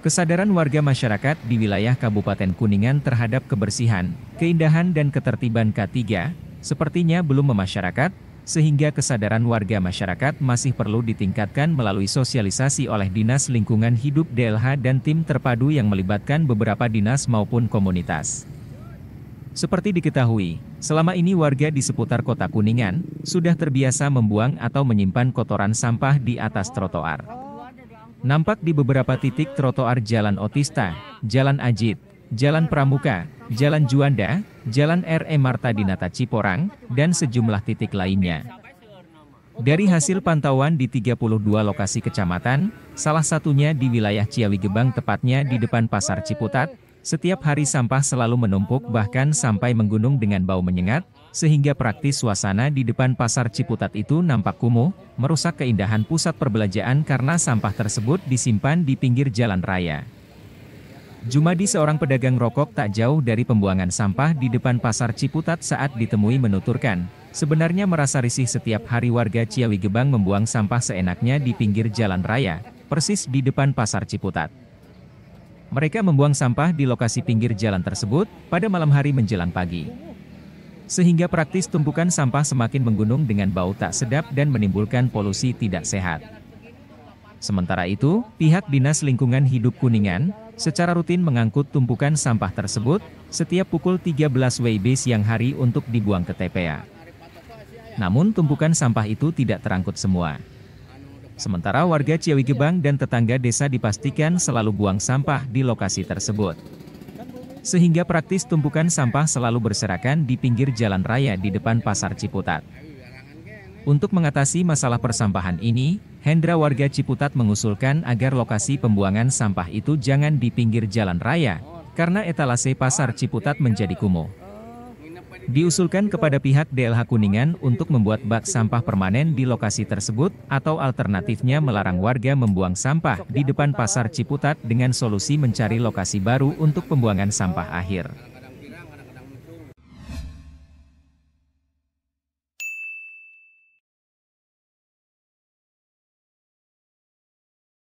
Kesadaran warga masyarakat di wilayah Kabupaten Kuningan terhadap kebersihan, keindahan dan ketertiban K3, sepertinya belum memasyarakat, sehingga kesadaran warga masyarakat masih perlu ditingkatkan melalui sosialisasi oleh Dinas Lingkungan Hidup DLH dan tim terpadu yang melibatkan beberapa dinas maupun komunitas. Seperti diketahui, selama ini warga di seputar kota Kuningan sudah terbiasa membuang atau menyimpan kotoran sampah di atas trotoar. Nampak di beberapa titik trotoar Jalan Otista, Jalan Ajit, Jalan Pramuka, Jalan Juanda, Jalan R.E. Marta Dinata Ciporang, dan sejumlah titik lainnya. Dari hasil pantauan di 32 lokasi kecamatan, salah satunya di wilayah Ciawi Gebang tepatnya di depan Pasar Ciputat, setiap hari sampah selalu menumpuk bahkan sampai menggunung dengan bau menyengat, sehingga praktis suasana di depan pasar Ciputat itu nampak kumuh, merusak keindahan pusat perbelanjaan karena sampah tersebut disimpan di pinggir jalan raya. Jumadi seorang pedagang rokok tak jauh dari pembuangan sampah di depan pasar Ciputat saat ditemui menuturkan, sebenarnya merasa risih setiap hari warga Ciawi Gebang membuang sampah seenaknya di pinggir jalan raya, persis di depan pasar Ciputat. Mereka membuang sampah di lokasi pinggir jalan tersebut pada malam hari menjelang pagi sehingga praktis tumpukan sampah semakin menggunung dengan bau tak sedap dan menimbulkan polusi tidak sehat. Sementara itu, pihak Dinas Lingkungan Hidup Kuningan, secara rutin mengangkut tumpukan sampah tersebut, setiap pukul 13 WIB siang hari untuk dibuang ke TPA. Namun tumpukan sampah itu tidak terangkut semua. Sementara warga Ciawi Gebang dan tetangga desa dipastikan selalu buang sampah di lokasi tersebut sehingga praktis tumpukan sampah selalu berserakan di pinggir jalan raya di depan pasar Ciputat. Untuk mengatasi masalah persampahan ini, Hendra warga Ciputat mengusulkan agar lokasi pembuangan sampah itu jangan di pinggir jalan raya, karena etalase pasar Ciputat menjadi kumuh diusulkan kepada pihak DLH Kuningan untuk membuat bak sampah permanen di lokasi tersebut, atau alternatifnya melarang warga membuang sampah di depan pasar Ciputat dengan solusi mencari lokasi baru untuk pembuangan sampah akhir.